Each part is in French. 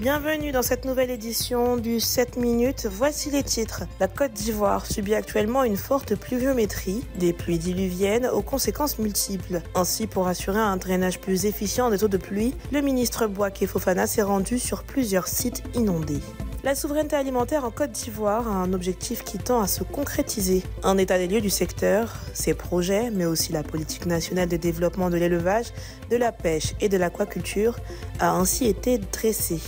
Bienvenue dans cette nouvelle édition du 7 minutes. Voici les titres. La Côte d'Ivoire subit actuellement une forte pluviométrie, des pluies diluviennes aux conséquences multiples. Ainsi, pour assurer un drainage plus efficient des eaux de pluie, le ministre Boaké Fofana s'est rendu sur plusieurs sites inondés. La souveraineté alimentaire en Côte d'Ivoire a un objectif qui tend à se concrétiser. Un état des lieux du secteur, ses projets, mais aussi la politique nationale de développement de l'élevage, de la pêche et de l'aquaculture a ainsi été dressé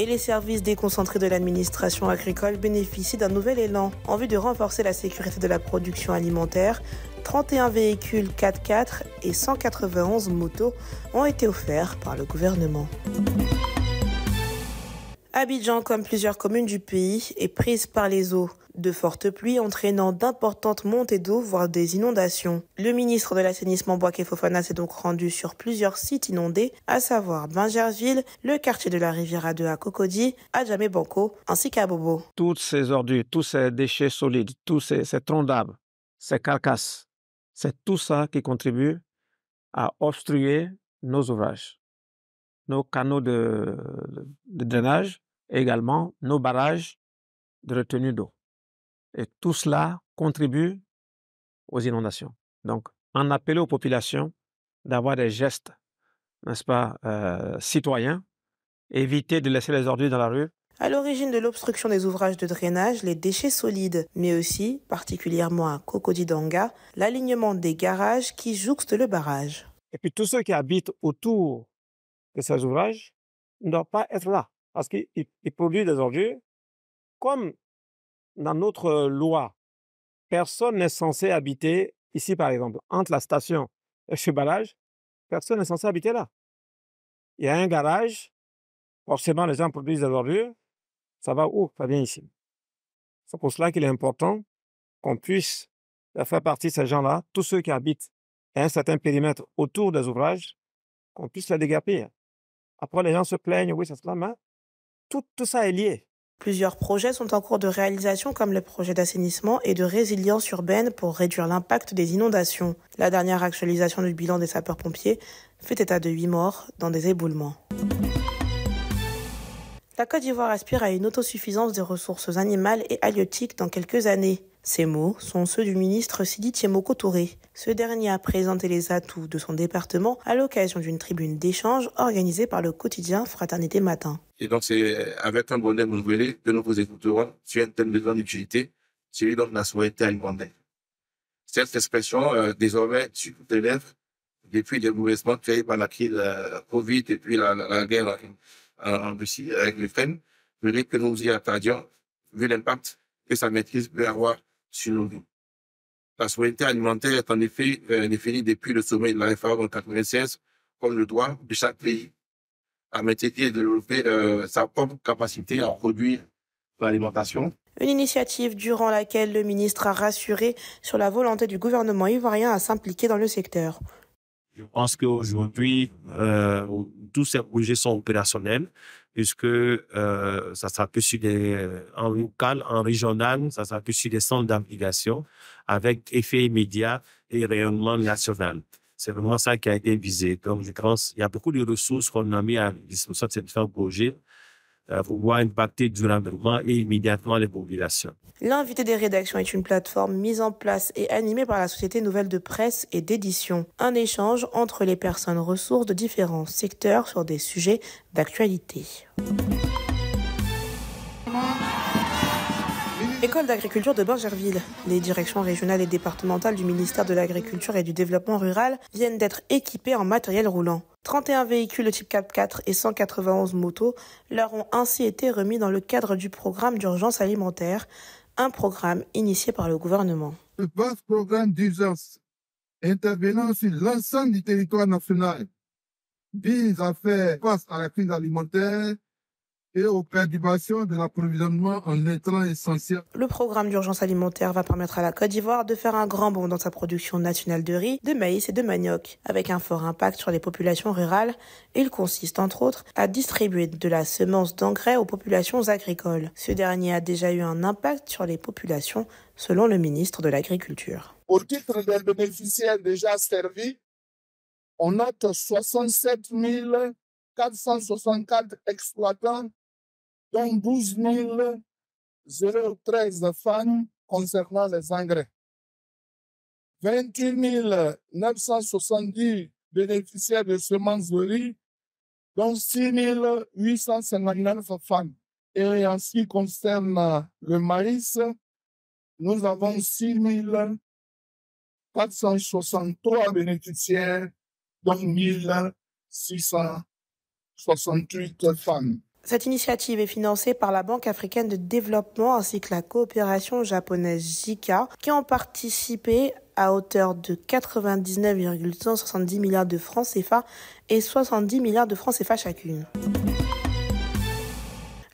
et les services déconcentrés de l'administration agricole bénéficient d'un nouvel élan en vue de renforcer la sécurité de la production alimentaire. 31 véhicules 4x4 et 191 motos ont été offerts par le gouvernement. Abidjan, comme plusieurs communes du pays, est prise par les eaux de fortes pluies entraînant d'importantes montées d'eau, voire des inondations. Le ministre de l'assainissement Bois Fofana s'est donc rendu sur plusieurs sites inondés, à savoir Bingerville, le quartier de la Riviera 2 à Cocody, à Banco, ainsi qu'à Bobo. Toutes ces ordures, tous ces déchets solides, tous ces, troncs d'arbres, ces carcasses, c'est tout ça qui contribue à obstruer nos ouvrages, nos canaux de, de drainage, également nos barrages de retenue d'eau. Et tout cela contribue aux inondations. Donc, en appelant aux populations d'avoir des gestes, n'est-ce pas, euh, citoyens, éviter de laisser les ordures dans la rue. À l'origine de l'obstruction des ouvrages de drainage, les déchets solides, mais aussi, particulièrement à Cocodidanga, l'alignement des garages qui jouxtent le barrage. Et puis tous ceux qui habitent autour de ces ouvrages ne doivent pas être là, parce qu'ils produisent des ordures. Comme dans notre loi, personne n'est censé habiter ici, par exemple, entre la station et ce barrage, personne n'est censé habiter là. Il y a un garage, forcément les gens produisent de ordures. ça va où Ça vient ici. C'est pour cela qu'il est important qu'on puisse faire partie de ces gens-là, tous ceux qui habitent à un certain périmètre autour des ouvrages, qu'on puisse les déguerpir. Après, les gens se plaignent, oui, c'est cela, mais tout ça est lié. Plusieurs projets sont en cours de réalisation comme le projet d'assainissement et de résilience urbaine pour réduire l'impact des inondations. La dernière actualisation du bilan des sapeurs-pompiers fait état de 8 morts dans des éboulements. La Côte d'Ivoire aspire à une autosuffisance des ressources animales et halieutiques dans quelques années. Ces mots sont ceux du ministre Sidi Tiemoko Touré. Ce dernier a présenté les atouts de son département à l'occasion d'une tribune d'échange organisée par le quotidien Fraternité Matin. Et donc, c'est euh, avec un bonheur nouvelé que nous vous écouterons sur un thème de grande utilité, celui de la souveraineté alimentaire. Cette expression, euh, désormais, sur toutes les lèvres, depuis le mouvements créés par la crise la euh, Covid et puis la, guerre en, Russie avec l'Ukraine, voudrait que nous y attardions, vu l'impact que sa maîtrise peut avoir sur nos vies. La souveraineté alimentaire est en effet définie depuis le sommet de la réforme en 1996 comme le droit de chaque pays à mettre et développer euh, sa propre capacité à produire l'alimentation. Une initiative durant laquelle le ministre a rassuré sur la volonté du gouvernement ivoirien à s'impliquer dans le secteur. Je pense qu'aujourd'hui, euh, tous ces projets sont opérationnels puisque euh, ça s'appuie sur des, en local, en régional, ça s'appuie sur des centres d'application avec effet immédiat et rayonnement national. C'est vraiment ça qui a été visé. Donc, je pense qu'il y a beaucoup de ressources qu'on a mises à disposition de ces différents projets euh, pour pouvoir impacter durablement et immédiatement les populations. L'invité des rédactions est une plateforme mise en place et animée par la Société Nouvelle de Presse et d'Édition. Un échange entre les personnes ressources de différents secteurs sur des sujets d'actualité. École d'agriculture de Borgerville. Les directions régionales et départementales du ministère de l'Agriculture et du Développement rural viennent d'être équipées en matériel roulant. 31 véhicules de type 4x4 et 191 motos leur ont ainsi été remis dans le cadre du programme d'urgence alimentaire, un programme initié par le gouvernement. Le vaste programme d'urgence intervenant sur l'ensemble du territoire national vise à faire face à la crise alimentaire et aux perturbations de l'approvisionnement en intrants essentiels. Le programme d'urgence alimentaire va permettre à la Côte d'Ivoire de faire un grand bond dans sa production nationale de riz, de maïs et de manioc, avec un fort impact sur les populations rurales. Il consiste entre autres à distribuer de la semence d'engrais aux populations agricoles. Ce dernier a déjà eu un impact sur les populations, selon le ministre de l'Agriculture. Au titre des bénéficiaires déjà servis, on note 67 464 exploitants dont 12 013 femmes concernant les engrais. 28 970 bénéficiaires de semences de riz, dont 6 859 femmes. Et en ce qui concerne euh, le maïs, nous avons 6 463 bénéficiaires, dont 1668 femmes. Cette initiative est financée par la Banque africaine de développement ainsi que la coopération japonaise JICA qui ont participé à hauteur de 99,170 milliards de francs CFA et 70 milliards de francs CFA chacune.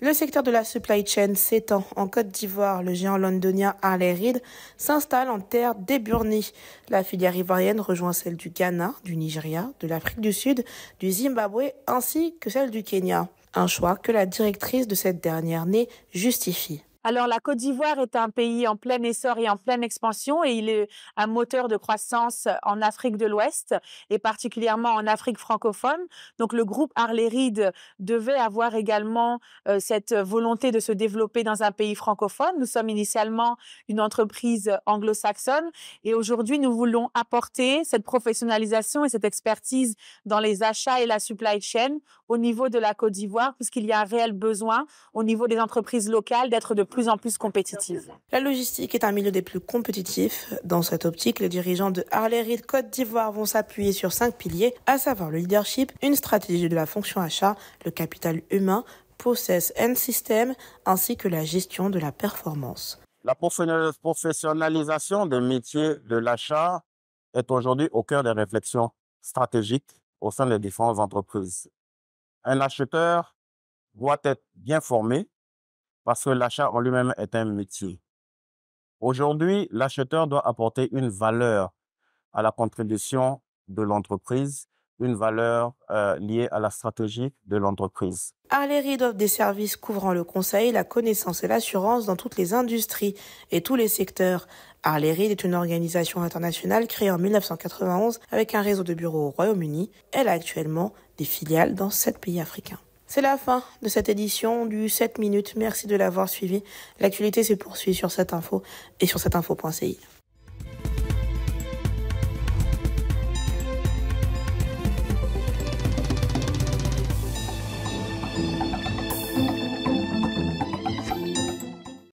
Le secteur de la supply chain s'étend. En Côte d'Ivoire, le géant londonien Harley Reid s'installe en terre déburnie. La filière ivoirienne rejoint celle du Ghana, du Nigeria, de l'Afrique du Sud, du Zimbabwe ainsi que celle du Kenya un choix que la directrice de cette dernière née justifie. Alors la Côte d'Ivoire est un pays en plein essor et en pleine expansion et il est un moteur de croissance en Afrique de l'Ouest et particulièrement en Afrique francophone. Donc le groupe Arléride devait avoir également euh, cette volonté de se développer dans un pays francophone. Nous sommes initialement une entreprise anglo-saxonne et aujourd'hui nous voulons apporter cette professionnalisation et cette expertise dans les achats et la supply chain au niveau de la Côte d'Ivoire puisqu'il y a un réel besoin au niveau des entreprises locales d'être de en plus compétitive. La logistique est un milieu des plus compétitifs. Dans cette optique, les dirigeants de de Côte d'Ivoire vont s'appuyer sur cinq piliers, à savoir le leadership, une stratégie de la fonction achat, le capital humain, process and system, ainsi que la gestion de la performance. La professionnalisation des métiers de l'achat est aujourd'hui au cœur des réflexions stratégiques au sein des différentes entreprises. Un acheteur doit être bien formé parce que l'achat en lui-même est un métier. Aujourd'hui, l'acheteur doit apporter une valeur à la contribution de l'entreprise, une valeur euh, liée à la stratégie de l'entreprise. Arléry offre des services couvrant le conseil, la connaissance et l'assurance dans toutes les industries et tous les secteurs. Arléry est une organisation internationale créée en 1991 avec un réseau de bureaux au Royaume-Uni. Elle a actuellement des filiales dans sept pays africains. C'est la fin de cette édition du 7 minutes. Merci de l'avoir suivi. L'actualité se poursuit sur cette info et sur cette info.ci.